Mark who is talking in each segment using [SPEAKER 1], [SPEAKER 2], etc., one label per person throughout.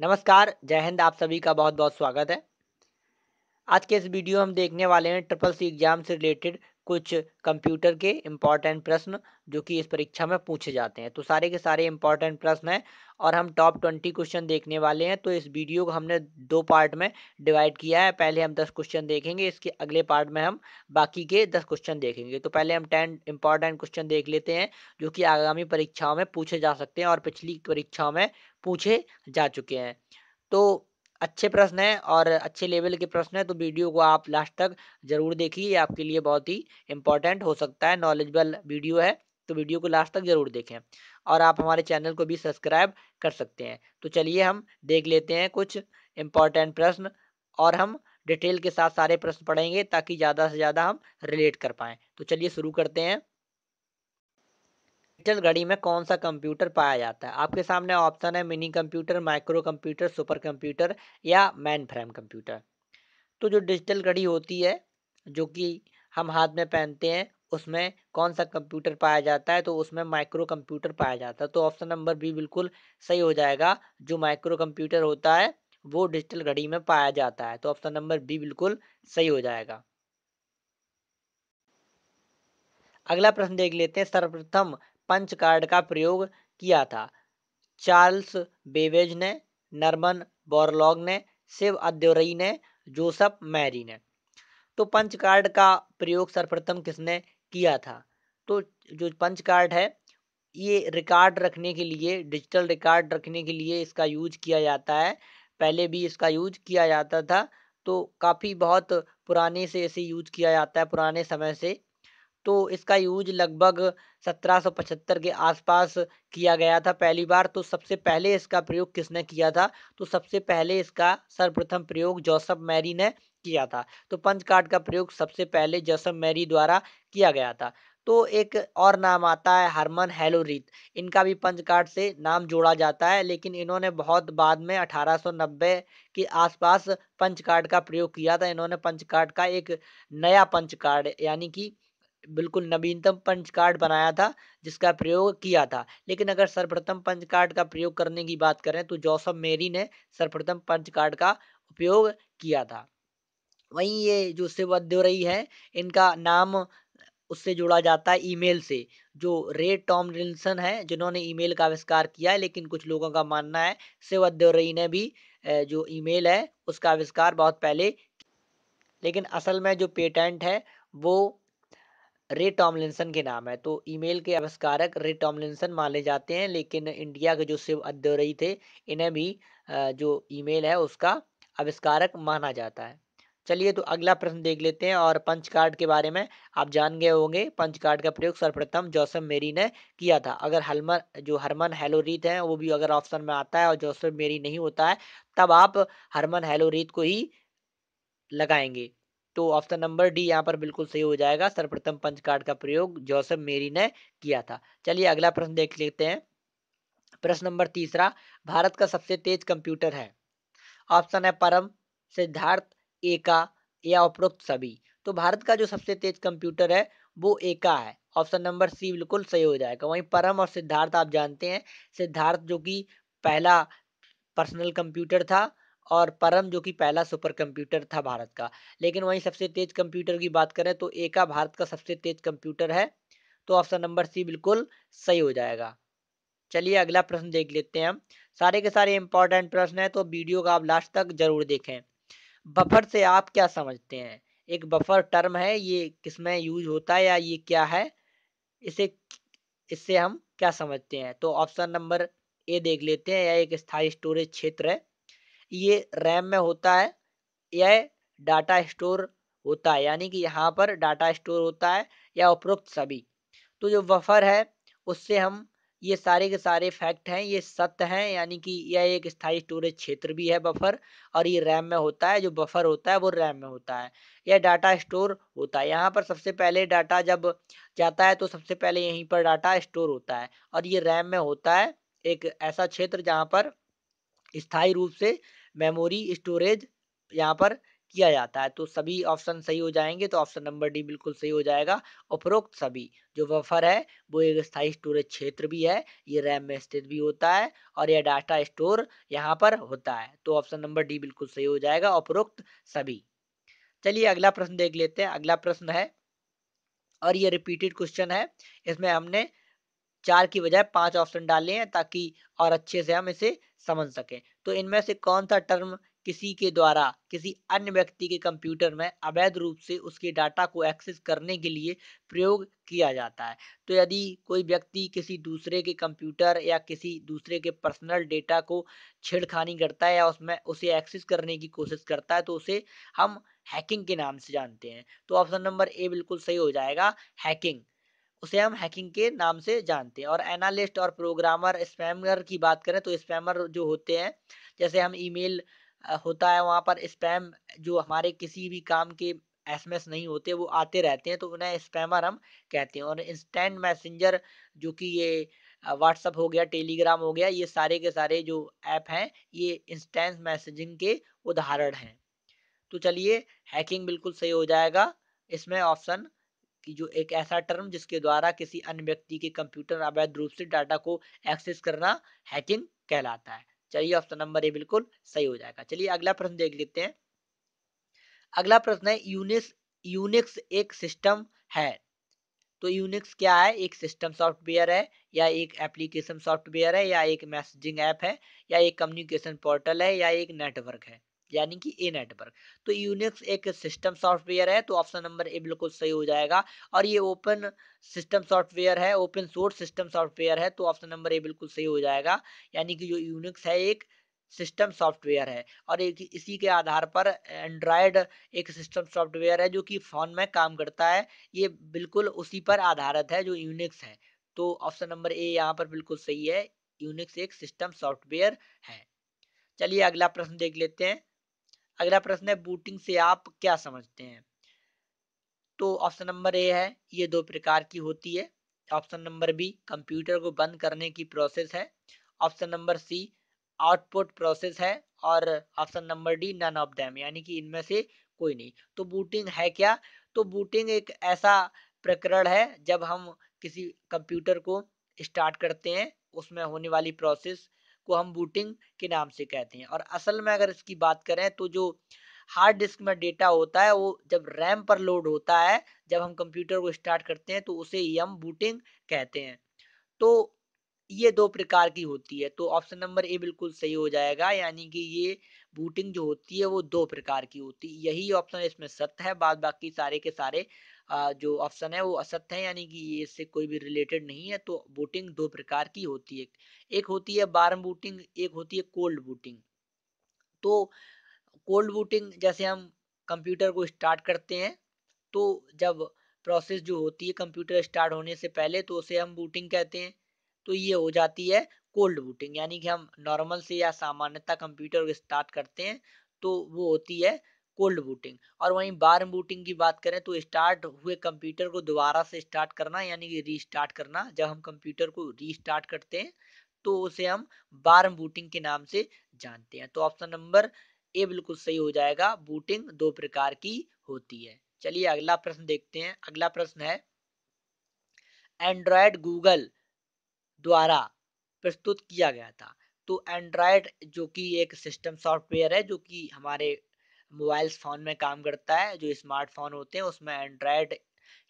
[SPEAKER 1] नमस्कार जय हिंद आप सभी का बहुत बहुत स्वागत है आज के इस वीडियो हम देखने वाले हैं ट्रिपल सी एग्ज़ाम से रिलेटेड कुछ कंप्यूटर के इम्पॉर्टेंट प्रश्न जो कि इस परीक्षा में पूछे जाते हैं तो सारे के सारे इम्पॉर्टेंट प्रश्न हैं और हम टॉप ट्वेंटी क्वेश्चन देखने वाले हैं तो इस वीडियो को हमने दो पार्ट में डिवाइड किया है पहले हम दस क्वेश्चन देखेंगे इसके अगले पार्ट में हम बाकी के दस क्वेश्चन देखेंगे तो पहले हम टेन इम्पोर्टेंट क्वेश्चन देख लेते हैं जो कि आगामी परीक्षाओं में पूछे जा सकते हैं और पिछली परीक्षाओं में पूछे जा चुके हैं तो अच्छे प्रश्न हैं और अच्छे लेवल के प्रश्न हैं तो वीडियो को आप लास्ट तक जरूर देखिए आपके लिए बहुत ही इंपॉर्टेंट हो सकता है नॉलेजबल वीडियो है तो वीडियो को लास्ट तक जरूर देखें और आप हमारे चैनल को भी सब्सक्राइब कर सकते हैं तो चलिए हम देख लेते हैं कुछ इंपॉर्टेंट प्रश्न और हम डिटेल के साथ सारे प्रश्न पढ़ेंगे ताकि ज़्यादा से ज़्यादा हम रिलेट कर पाएँ तो चलिए शुरू करते हैं डिजिटल घड़ी में कौन सा कंप्यूटर पाया जाता है आपके सामने ऑप्शन है mini computer micro computer super computer या मैन फ्रेम कंप्यूटर तो जो डिजिटल घड़ी होती है जो कि हम हाथ में पहनते हैं उसमें कौन सा कंप्यूटर पाया जाता है तो उसमें माइक्रो कंप्यूटर पाया जाता है तो ऑप्शन नंबर बी बिल्कुल सही हो जाएगा जो माइक्रो कंप्यूटर होता है वो डिजिटल घड़ी में पाया जाता है तो ऑप्शन नंबर बी बिल्कुल सही हो जाएगा अगला प्रश्न देख लेते हैं सर्वप्रथम पंच कार्ड का प्रयोग किया था चार्ल्स बेवेज ने नर्मन बोरलॉग ने शिव अद्योरई ने जोसफ मैरी ने तो पंच कार्ड का प्रयोग सर्वप्रथम किसने किया था तो जो पंच कार्ड है ये रिकॉर्ड रखने के लिए डिजिटल रिकॉर्ड रखने के लिए इसका यूज किया जाता है पहले भी इसका यूज किया जाता था तो काफ़ी बहुत पुराने से इसे यूज किया जाता है पुराने समय से तो इसका यूज लगभग सत्रह सौ पचहत्तर के आसपास किया गया था पहली बार तो सबसे पहले इसका प्रयोग किसने किया था तो सबसे पहले इसका सर्वप्रथम प्रयोग जोसफ मैरी ने किया था तो पंच कार्ड का प्रयोग सबसे पहले जोसफ मैरी द्वारा किया गया था तो एक और नाम आता है हरमन हेलोरीत इनका भी पंच कार्ड से नाम जोड़ा जाता है लेकिन इन्होंने बहुत बाद में 1890 के आसपास पंच कार्ड का प्रयोग किया था इन्होंने पंच कार्ड का एक नया पंच कार्ड यानी कि बिल्कुल नवीनतम पंच कार्ड बनाया था जिसका प्रयोग किया था लेकिन अगर सर्वप्रथम पंच कार्ड का प्रयोग करने की बात करें तो जोसफ मेरी ने सर्वप्रथम पंच कार्ड का उपयोग किया था वहीं ये जो शिव अध्योरई है इनका नाम उससे जोड़ा जाता है ईमेल से जो रे टॉम रिल्सन है जिन्होंने ईमेल का आविष्कार किया है लेकिन कुछ लोगों का मानना है शिव अध्योरई ने भी जो ईमेल है उसका आविष्कार बहुत पहले लेकिन असल में जो पेटेंट है वो रे टॉमलिनसन के नाम है तो ईमेल के आविष्कारक रे टॉमलिनसन माने जाते हैं लेकिन इंडिया के जो शिव अद्योरई थे इन्हें भी जो ईमेल है उसका आविष्कारक माना जाता है चलिए तो अगला प्रश्न देख लेते हैं और पंच कार्ड के बारे में आप जान गए होंगे पंच कार्ड का प्रयोग सर्वप्रथम जोसेफ मेरी ने किया था अगर हलमन जो हरमन हेलोरीत है वो भी अगर ऑप्शन में आता है और जोसेफ मेरी नहीं होता है तब आप हरमन हेलोरीत को ही लगाएंगे तो ऑप्शन नंबर डी यहाँ पर बिल्कुल सही हो जाएगा सर्वप्रथम पंच कार्ड का प्रयोग जोसेफ मेरी ने किया था चलिए अगला प्रश्न देख लेते हैं प्रश्न नंबर तीसरा भारत का सबसे तेज कंप्यूटर है ऑप्शन है परम सिद्धार्थ एका या उपरोक्त सभी तो भारत का जो सबसे तेज कंप्यूटर है वो एका है ऑप्शन नंबर सी बिल्कुल सही हो जाएगा वहीं परम और सिद्धार्थ आप जानते हैं सिद्धार्थ जो कि पहला पर्सनल कंप्यूटर था और परम जो कि पहला सुपर कंप्यूटर था भारत का लेकिन वहीं सबसे तेज कंप्यूटर की बात करें तो एका भारत का सबसे तेज कंप्यूटर है तो ऑप्शन नंबर सी बिल्कुल सही हो जाएगा चलिए अगला प्रश्न देख लेते हैं हम सारे के सारे इंपॉर्टेंट प्रश्न है तो वीडियो का आप लास्ट तक जरूर देखें बफर से आप क्या समझते हैं एक बफर टर्म है ये किसमें यूज होता है या ये क्या है इसे इससे हम क्या समझते हैं तो ऑप्शन नंबर ए देख लेते हैं या एक स्थायी स्टोरेज क्षेत्र है ये रैम में होता है यह डाटा स्टोर होता है यानी कि यहाँ पर डाटा स्टोर होता है या उपरोक्त सभी तो जो वफर है उससे हम ये सारे के सारे फैक्ट हैं ये सत्य हैं यानी कि यह एक स्थायी स्टोरेज क्षेत्र भी है बफर और ये रैम में होता है जो बफर होता है वो रैम में होता है यह डाटा स्टोर होता है यहाँ पर सबसे पहले डाटा जब जाता है तो सबसे पहले यहीं पर डाटा स्टोर होता है और ये रैम में होता है एक ऐसा क्षेत्र जहाँ पर स्थायी रूप से मेमोरी स्टोरेज यहाँ पर किया जाता है तो सभी ऑप्शन सही हो जाएंगे तो ऑप्शन नंबर डी बिल्कुल सही हो जाएगा उपरोक्त सभी जो बफर है वो एक स्थायी स्टोरेज क्षेत्र भी है ये रैम में स्थित भी होता है और यह डाटा स्टोर यहाँ पर होता है तो ऑप्शन नंबर डी बिल्कुल सही हो जाएगा उपरोक्त सभी चलिए अगला प्रश्न देख लेते हैं अगला प्रश्न है और ये रिपीटेड क्वेश्चन है इसमें हमने चार की बजाय पांच ऑप्शन डाले हैं ताकि और अच्छे से हम इसे समझ सकें तो इनमें से कौन सा टर्म किसी के द्वारा किसी अन्य व्यक्ति के कंप्यूटर में अवैध रूप से उसके डाटा को एक्सेस करने के लिए प्रयोग किया जाता है तो यदि कोई व्यक्ति किसी दूसरे के कंप्यूटर या किसी दूसरे के पर्सनल डेटा को छेड़खानी करता है या उसमें उसे एक्सेस करने की कोशिश करता है तो उसे हम हैकिंग के नाम से जानते हैं तो ऑप्शन नंबर ए बिल्कुल सही हो जाएगा हैकिंग उसे हम हैकिंग के नाम से जानते हैं और एनालिस्ट और प्रोग्रामर स्पैमर की बात करें तो स्पैमर जो होते हैं जैसे हम ईमेल होता है वहाँ पर स्पैम जो हमारे किसी भी काम के एसएमएस नहीं होते वो आते रहते हैं तो उन्हें स्पैमर हम कहते हैं और इंस्टेंट मैसेंजर जो कि ये व्हाट्सअप हो गया टेलीग्राम हो गया ये सारे के सारे जो ऐप हैं ये इंस्टेंट मैसेजिंग के उदाहरण हैं तो चलिए हैकिंग बिल्कुल सही हो जाएगा इसमें ऑप्शन कि जो एक ऐसा टर्म जिसके द्वारा किसी अन्य व्यक्ति के कंप्यूटर अवैध रूप से डाटा को एक्सेस करना हैकिंग कहलाता है चलिए ऑप्शन नंबर ए बिल्कुल सही हो जाएगा चलिए अगला प्रश्न देख लेते हैं अगला प्रश्न है यूनिक्स यूनिक्स एक सिस्टम है तो यूनिक्स क्या है एक सिस्टम सॉफ्टवेयर है या एक एप्लीकेशन सॉफ्टवेयर है या एक मैसेजिंग ऐप है या एक कम्युनिकेशन पोर्टल है या एक नेटवर्क है यानी कि ए नेटवर्क तो यूनिक्स एक सिस्टम सॉफ्टवेयर है तो ऑप्शन नंबर ए बिल्कुल सही हो जाएगा और ये ओपन सिस्टम सॉफ्टवेयर है ओपन सोर्स सिस्टम सॉफ्टवेयर है तो ऑप्शन नंबर ए बिल्कुल सही हो जाएगा यानी कि जो यूनिक्स है एक सिस्टम सॉफ्टवेयर है और एक इसी के आधार पर एंड्रॉयड एक सिस्टम सॉफ्टवेयर है जो कि फ़ोन में काम करता है ये बिल्कुल उसी पर आधारित है जो यूनिक्स है तो ऑप्शन नंबर ए यहाँ पर बिल्कुल सही है यूनिक्स एक सिस्टम सॉफ्टवेयर है चलिए अगला प्रश्न देख लेते हैं अगला प्रश्न है बूटिंग से आप क्या समझते हैं तो ऑप्शन नंबर ए है ये दो प्रकार की होती है ऑप्शन नंबर बी कंप्यूटर को बंद करने की प्रोसेस है option number C output process है और option number D none of them यानी कि इनमें से कोई नहीं तो बूटिंग है क्या तो बूटिंग एक ऐसा प्रकरण है जब हम किसी कंप्यूटर को स्टार्ट करते हैं उसमें होने वाली प्रोसेस को हम बूटिंग के नाम से कहते हैं और असल में अगर इसकी बात करें तो जो हार्ड डिस्क में डेटा होता है वो जब रैम पर लोड होता है जब हम कंप्यूटर को स्टार्ट करते हैं तो उसे ही हम बूटिंग कहते हैं तो ये दो प्रकार की होती है तो ऑप्शन नंबर ए बिल्कुल सही हो जाएगा यानी कि ये बूटिंग जो होती है वो दो प्रकार की होती है यही ऑप्शन इसमें सत्य है बाद बाकी सारे के सारे जो ऑप्शन है वो असत्य है यानी कि ये इससे कोई भी रिलेटेड नहीं है तो वोटिंग दो प्रकार की होती है एक होती है वार्म वोटिंग एक होती है कोल्ड वोटिंग तो कोल्ड वोटिंग जैसे हम कंप्यूटर को स्टार्ट करते हैं तो जब प्रोसेस जो होती है कंप्यूटर स्टार्ट होने से पहले तो उसे हम बूटिंग कहते हैं तो ये हो जाती है कोल्ड बूटिंग यानी कि हम नॉर्मल से या सामान्यतः कंप्यूटर स्टार्ट करते हैं तो वो होती है कोल्ड बूटिंग और वहीं वार्म बूटिंग की बात करें तो स्टार्ट हुए कंप्यूटर को दोबारा से स्टार्ट करना यानी कि रीस्टार्ट करना जब हम कंप्यूटर को रीस्टार्ट करते हैं तो उसे हम बार बूटिंग के नाम से जानते हैं तो ऑप्शन नंबर ए बिल्कुल सही हो जाएगा बूटिंग दो प्रकार की होती है चलिए अगला प्रश्न देखते हैं अगला प्रश्न है एंड्रॉयड गूगल द्वारा प्रस्तुत किया गया था तो एंड्रॉयड जो कि एक सिस्टम सॉफ्टवेयर है जो कि हमारे मोबाइल फ़ोन में काम करता है जो स्मार्टफोन होते हैं उसमें एंड्रॉयड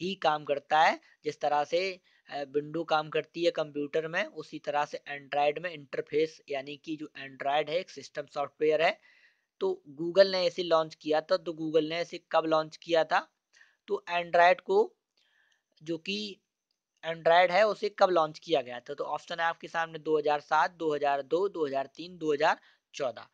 [SPEAKER 1] ही काम करता है जिस तरह से विंडो काम करती है कंप्यूटर में उसी तरह से एंड्रॉयड में इंटरफेस यानी कि जो एंड्रॉयड है एक सिस्टम सॉफ्टवेयर है तो गूगल ने इसे लॉन्च किया था तो गूगल ने इसे कब लॉन्च किया था तो एंड्रॉयड को जो कि एंड्रॉयड है उसे कब लॉन्च किया गया था तो ऑप्शन है आपके सामने 2007, 2002, 2003, 2014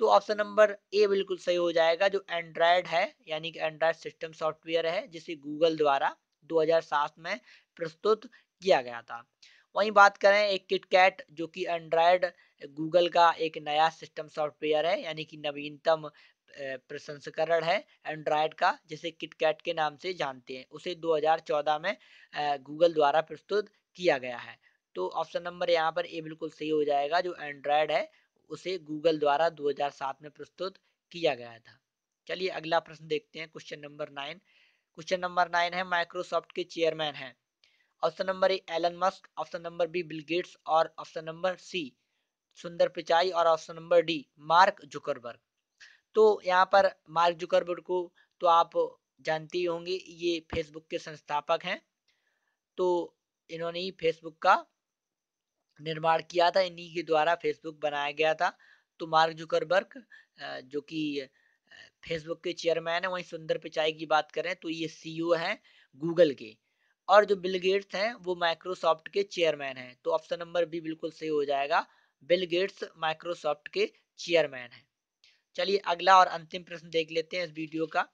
[SPEAKER 1] तो ऑप्शन नंबर ए बिल्कुल सही हो जाएगा जो एंड्रॉयड है यानी कि एंड्रॉयड सिस्टम सॉफ्टवेयर है जिसे गूगल द्वारा 2007 में प्रस्तुत किया गया था वहीं बात करें एक किटकैट जो कि एंड्रॉयड गूगल का एक नया सिस्टम सॉफ्टवेयर है यानी कि नवीनतम प्रसंस्करण है एंड्रॉयड का जिसे किटकैट के नाम से जानते हैं उसे 2014 में गूगल द्वारा प्रस्तुत किया गया है तो ऑप्शन नंबर यहाँ पर ए बिल्कुल सही हो जाएगा जो एंड्रॉयड है उसे गूगल द्वारा 2007 में प्रस्तुत किया गया था चलिए अगला प्रश्न देखते हैं question number nine question number nine है माइक्रोसॉफ्ट के चेयरमैन हैं option number A Elon Musk option number B Bill Gates और option number C Sundar Pichai और option number D Mark Zuckerberg तो यहाँ पर मार्क जुकरबर्ग को तो आप जानती होंगे ये फेसबुक के संस्थापक हैं तो इन्होंने ही फेसबुक का निर्माण किया था इन्हीं के द्वारा फेसबुक बनाया गया था तो मार्क जुकरबर्ग जो कि फेसबुक के चेयरमैन है वहीं सुंदर पिचाई की बात करें तो ये सीईओ e हैं गूगल के और जो बिल गेट्स हैं वो माइक्रोसॉफ्ट के चेयरमैन हैं तो ऑप्शन नंबर बी बिल्कुल सही हो जाएगा बिल गेट्स माइक्रोसॉफ्ट के चेयरमैन हैं चलिए अगला और अंतिम प्रश्न देख लेते हैं इस वीडियो का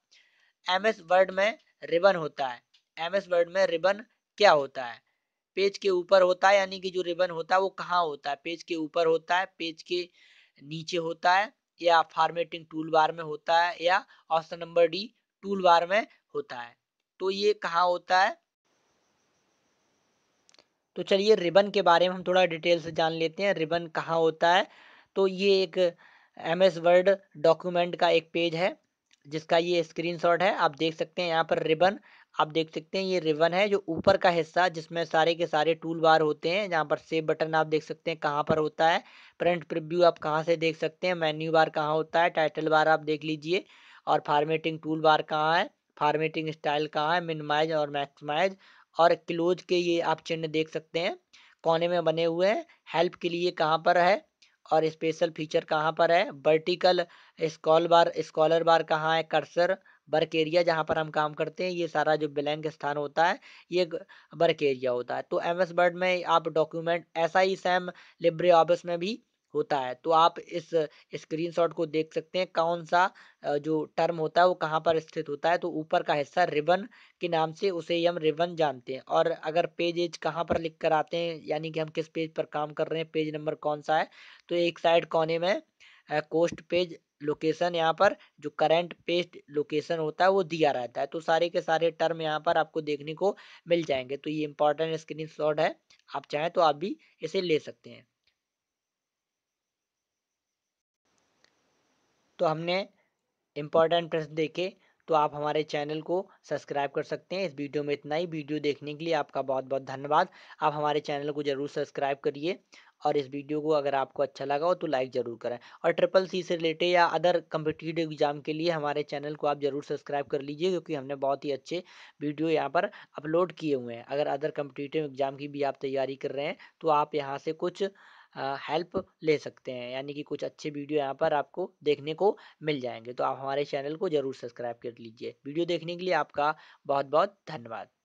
[SPEAKER 1] एम वर्ड में रिबन होता है एम वर्ड में रिबन क्या होता है पेज के ऊपर होता है यानी कि जो रिबन होता है वो कहाँ होता है पेज के ऊपर होता है पेज के नीचे होता है या फॉर्मेटिंग टूल बार में होता है या option number D toolbar में होता है तो ये कहाँ होता है तो चलिए रिबन के बारे में हम थोड़ा डिटेल से जान लेते हैं रिबन कहाँ होता है तो ये एक एम एस वर्ड डॉक्यूमेंट का एक पेज है जिसका ये स्क्रीनशॉट है आप देख सकते हैं यहाँ पर रिबन आप देख सकते हैं ये रिवन है जो ऊपर का हिस्सा जिसमें सारे के सारे टूल बार होते हैं जहाँ पर सेव बटन आप देख सकते हैं कहाँ पर होता है प्रिंट प्रिव्यू आप कहाँ से देख सकते हैं मेन्यू बार कहाँ होता है टाइटल बार आप देख लीजिए और फार्मेटिंग टूल बार कहाँ है फार्मेटिंग स्टाइल कहाँ है मिनिमाइज और मैक्समाइज और क्लोज के ये आप चिन्ह देख सकते हैं कोने में बने हुए हैं हेल्प के लिए कहाँ पर है और स्पेशल फीचर कहाँ पर है वर्टिकल स्कॉल बार स्कॉलर बार कहाँ है कर्सर वर्क एरिया जहाँ पर हम काम करते हैं ये सारा जो ब्लैंक स्थान होता है ये वर्क एरिया होता है तो एम एस वर्ड में आप डॉक्यूमेंट ऐसा ही सेम लिब्रे ऑफिस में भी होता है तो आप इस स्क्रीनशॉट को देख सकते हैं कौन सा जो टर्म होता है वो कहाँ पर स्थित होता है तो ऊपर का हिस्सा रिबन के नाम से उसे हम रिबन जानते हैं और अगर पेज एज कहाँ पर लिख कर आते हैं यानी कि हम किस पेज पर काम कर रहे हैं पेज नंबर कौन सा है तो एक साइड कोने में कोस्ट पेज लोकेशन यहाँ पर जो करंट पेस्ट लोकेशन होता है वो दिया रहता है तो सारे के सारे टर्म यहाँ पर आपको देखने को मिल जाएंगे तो ये इंपॉर्टेंट स्क्रीन है आप चाहें तो आप भी इसे ले सकते हैं तो हमने इम्पॉर्टेंट प्रश्न देखे तो आप हमारे चैनल को सब्सक्राइब कर सकते हैं इस वीडियो में इतना ही वीडियो देखने के लिए आपका बहुत बहुत धन्यवाद आप हमारे चैनल को ज़रूर सब्सक्राइब करिए और इस वीडियो को अगर आपको अच्छा लगा हो तो लाइक ज़रूर करें और ट्रिपल सी से रिलेटेड या अदर कम्पिटिटिव एग्जाम के लिए हमारे चैनल को आप ज़रूर सब्सक्राइब कर लीजिए क्योंकि हमने बहुत ही अच्छे वीडियो यहाँ पर अपलोड किए हुए हैं अगर अदर कम्पिटिटिव एग्जाम की भी आप तैयारी कर रहे हैं तो आप यहाँ से कुछ हेल्प ले सकते हैं यानी कि कुछ अच्छे वीडियो यहाँ पर आपको देखने को मिल जाएंगे तो आप हमारे चैनल को ज़रूर सब्सक्राइब कर लीजिए वीडियो देखने के लिए आपका बहुत बहुत धन्यवाद